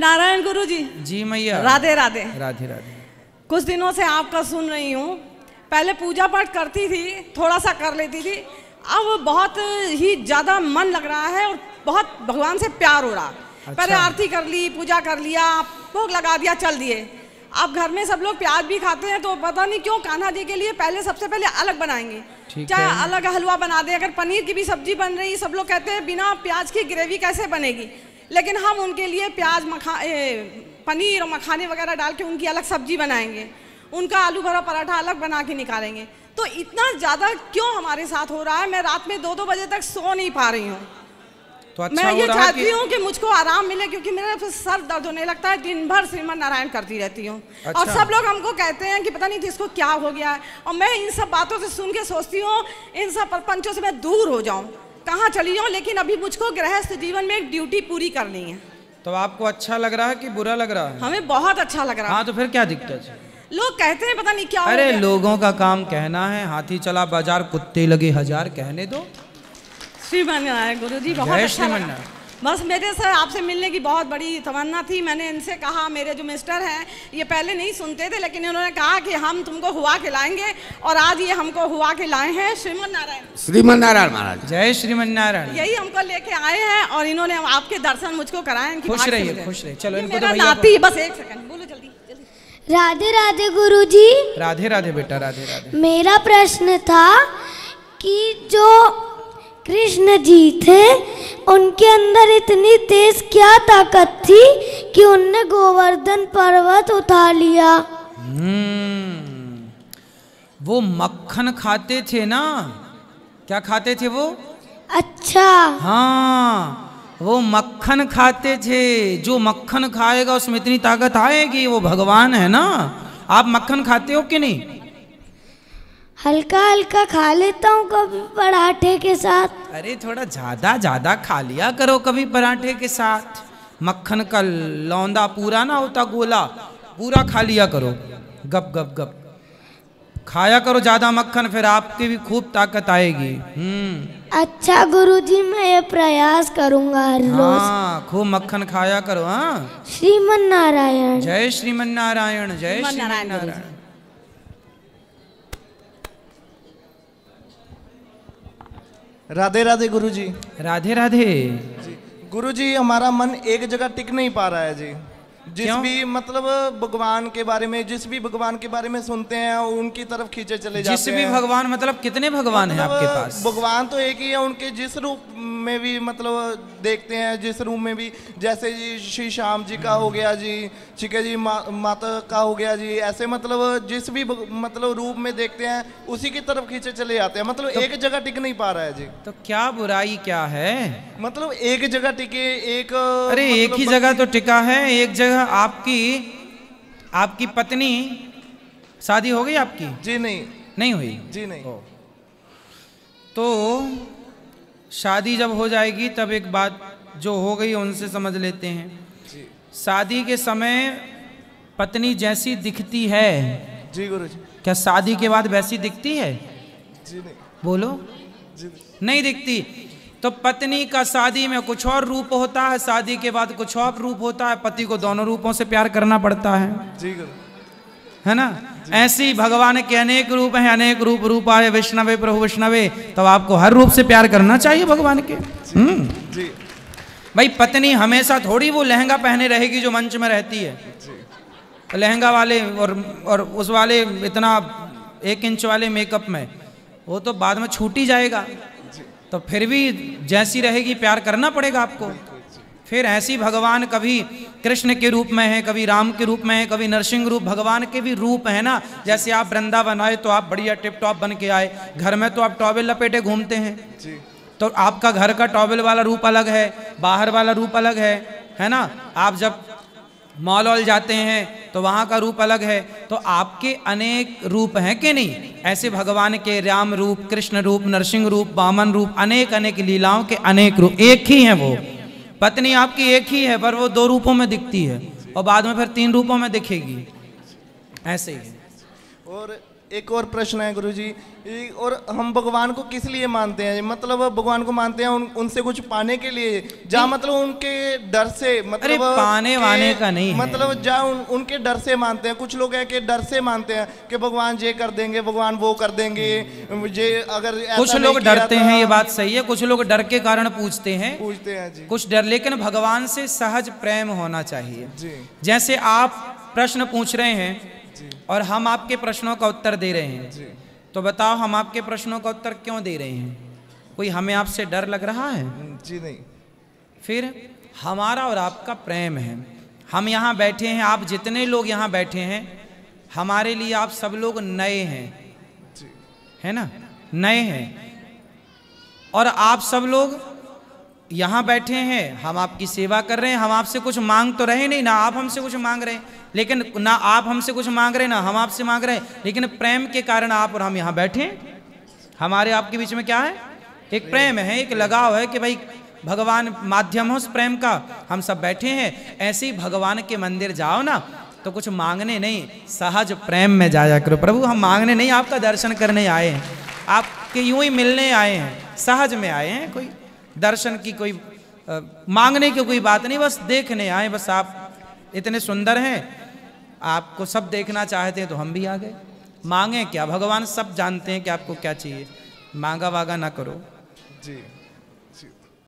नारायण गुरु जी जी मैया राधे राधे राधे राधे कुछ दिनों से आपका सुन रही हूँ पहले पूजा पाठ करती थी थोड़ा सा कर लेती थी अब बहुत ही ज़्यादा मन लग रहा है और बहुत भगवान से प्यार हो रहा अच्छा। पहले आरती कर ली पूजा कर लिया भोग लगा दिया चल दिए अब घर में सब लोग प्याज भी खाते हैं तो पता नहीं क्यों कान्हा जी के लिए पहले सबसे पहले अलग बनाएंगे चाहे अलग हलवा बना दे अगर पनीर की भी सब्जी बन रही सब लोग कहते हैं बिना प्याज की ग्रेवी कैसे बनेगी लेकिन हम उनके लिए प्याज मखा पनीर और मखाने वगैरह डाल के उनकी अलग सब्जी बनाएंगे उनका आलू भरा पराठा अलग बना के निकालेंगे तो इतना ज़्यादा क्यों हमारे साथ हो रहा है मैं रात में दो दो बजे तक सो नहीं पा रही हूँ तो अच्छा मैं ये चाहती हूँ कि मुझको आराम मिले क्योंकि मेरे सर दर्द होने लगता है दिन भर श्रीमद नारायण करती रहती हूँ अच्छा। और सब लोग हमको कहते हैं कि पता नहीं किसको क्या हो गया है और मैं इन सब बातों से सुन के सोचती हूँ इन सब परपंचों से मैं दूर हो जाऊँ कहाँ चली जाऊँ लेकिन अभी मुझको गृहस्थ जीवन में एक ड्यूटी पूरी करनी है तो आपको अच्छा लग रहा है कि बुरा लग रहा है हमें बहुत अच्छा लग रहा है हाँ तो फिर क्या दिक्कत है लोग कहते हैं पता नहीं क्या अरे लोगों का काम कहना है हाथी चला बाजार कुत्ते लगे हजार कहने दो श्री गुरु जी बहुत अच्छा बस मेरे सर आपसे मिलने की बहुत बड़ी तमन्ना थी मैंने इनसे कहा मेरे जो मिस्टर हैं ये पहले नहीं सुनते थे लेकिन इन्होंने कहा कि हम तुमको हुआ खिलाएंगे और आज ये हमको हुआ खिलाए हैं श्रीमन नारायण श्रीमन नारायण महाराज जय श्रीमन नारायण यही हमको लेके आए हैं और इन्होंने आपके दर्शन मुझको कराए खुश रहिए खुश रहिए चलो इनको तो नाती बस एक सेकंड बोलो जल्दी राधे राधे गुरु जी राधे राधे बेटा राधे राधे मेरा प्रश्न था कि जो कृष्ण जी थे उनके अंदर इतनी तेज क्या ताकत थी कि उनने गोवर्धन पर्वत उठा लिया हम्म। वो मक्खन खाते थे ना क्या खाते थे वो अच्छा हाँ वो मक्खन खाते थे जो मक्खन खाएगा उसमें इतनी ताकत आएगी वो भगवान है ना आप मक्खन खाते हो कि नहीं हल्का हल्का खा लेता हूँ कभी पराठे के साथ अरे थोड़ा ज़्यादा ज़्यादा खा लिया करो कभी पराठे के साथ मक्खन का लौंदा पूरा ना होता गोला पूरा खा लिया करो गप गप गप खाया करो ज़्यादा मक्खन फिर आपकी भी खूब ताकत आएगी हम्म अच्छा गुरुजी मैं ये प्रयास करूँगा हर रोज हाँ खूब मक्खन खाया करो हाँ श्रीमन नारायण जय श्रीमन नारायण जय श्रीमन नारायण राधे राधे गुरु जी राधे राधे जी गुरु जी हमारा मन एक जगह टिक नहीं पा रहा है जी जिस क्यों? भी मतलब भगवान के बारे में जिस भी भगवान के बारे में सुनते हैं उनकी तरफ खींचे चले जाते हैं जिस भी भगवान मतलब कितने भगवान मतलब हैं आपके मतलब पास भगवान तो एक ही है उनके जिस रूप में भी मतलब देखते हैं जिस रूप में भी जैसे जी श्री श्याम जी का हो गया जी ठीक है जी मा, माता का हो गया जी ऐसे मतलब जिस भी मतलब रूप में देखते हैं उसी की तरफ खींचे चले जाते हैं मतलब तो, एक जगह टिक नहीं पा रहा है जी तो क्या बुराई क्या है मतलब एक जगह टिके एक अरे मतलब एक ही जगह तो टिका है एक जगह आपकी आपकी पत्नी शादी हो गई आपकी जी नहीं नहीं हुई जी नहीं तो शादी जब हो जाएगी तब एक बात जो हो गई उनसे समझ लेते हैं शादी के समय पत्नी जैसी दिखती है जी गुरु जी क्या शादी के बाद वैसी दिखती है जी नहीं बोलो जी नहीं, नहीं दिखती तो पत्नी का शादी में कुछ और रूप होता है शादी के बाद कुछ और रूप होता है पति को दोनों रूपों से प्यार करना पड़ता है जी है ना ऐसे भगवान के अनेक रूप हैं अनेक रूप रूप आए वैष्णवे प्रभु वैष्णवे तो आपको हर रूप से प्यार करना चाहिए भगवान के जी, हम्म। भाई पत्नी हमेशा थोड़ी वो लहंगा पहने रहेगी जो मंच में रहती है लहंगा वाले और और उस वाले इतना एक इंच वाले मेकअप में वो तो बाद में छूट ही जाएगा तो फिर भी जैसी रहेगी प्यार करना पड़ेगा आपको फिर ऐसी भगवान कभी कृष्ण के रूप में है कभी राम के रूप में है कभी नरसिंह रूप भगवान के भी रूप है ना जैसे आप वृंदावन आए तो आप बढ़िया टिप टॉप बन के आए घर में तो आप टॉवेल लपेटे घूमते हैं तो आपका घर का टॉवेल वाला रूप अलग है बाहर वाला रूप अलग है है ना आप जब मॉल वॉल जाते हैं तो वहाँ का रूप अलग है तो आपके अनेक रूप हैं कि नहीं ऐसे भगवान के राम रूप कृष्ण रूप नरसिंह रूप बामन रूप अनेक अनेक लीलाओं के अनेक रूप एक ही हैं वो पत्नी आपकी एक ही है पर वो दो रूपों में दिखती है और बाद में फिर तीन रूपों में दिखेगी ऐसे ही और एक और प्रश्न है गुरु जी और हम भगवान को किस लिए मानते हैं मतलब भगवान को मानते हैं उन, उनसे कुछ पाने के लिए जा मतलब उनके डर से मतलब पाने वाने का नहीं मतलब जा उन, उनके डर से मानते हैं कुछ लोग है कि डर से मानते हैं कि भगवान ये कर देंगे भगवान वो कर देंगे ये अगर कुछ लोग डरते हैं ये बात सही है कुछ लोग डर के कारण पूछते हैं पूछते हैं जी कुछ डर लेकिन भगवान से सहज प्रेम होना चाहिए जैसे आप प्रश्न पूछ रहे हैं और हम आपके प्रश्नों का उत्तर दे रहे हैं तो बताओ हम आपके प्रश्नों का उत्तर क्यों दे रहे हैं कोई हमें आपसे डर लग रहा है हम्म, जी नहीं फिर हमारा और आपका प्रेम है हम यहाँ बैठे हैं आप जितने लोग यहाँ बैठे हैं हमारे लिए आप सब लोग नए हैं है ना नए हैं और आप सब लोग यहाँ बैठे हैं हम आपकी सेवा कर रहे हैं हम आपसे कुछ मांग तो रहे नहीं ना आप हमसे कुछ मांग रहे हैं लेकिन ना आप हमसे कुछ मांग रहे ना हम आपसे मांग रहे हैं लेकिन प्रेम के कारण आप और हम यहाँ बैठे हमारे आपके बीच में क्या है एक प्रेम है एक लगाव है कि भाई भगवान माध्यम हो उस प्रेम का हम सब बैठे हैं ऐसे ही भगवान के मंदिर जाओ ना तो कुछ मांगने नहीं सहज प्रेम में जाया करो प्रभु हम मांगने नहीं आपका दर्शन करने आए हैं आपके यूं ही मिलने आए हैं सहज में आए हैं कोई दर्शन की कोई आ, मांगने की कोई बात नहीं बस देखने आए बस आप इतने सुंदर हैं आपको सब देखना चाहते हैं तो हम भी आ गए मांगे क्या भगवान सब जानते हैं कि आपको क्या चाहिए मांगा वागा ना करो जी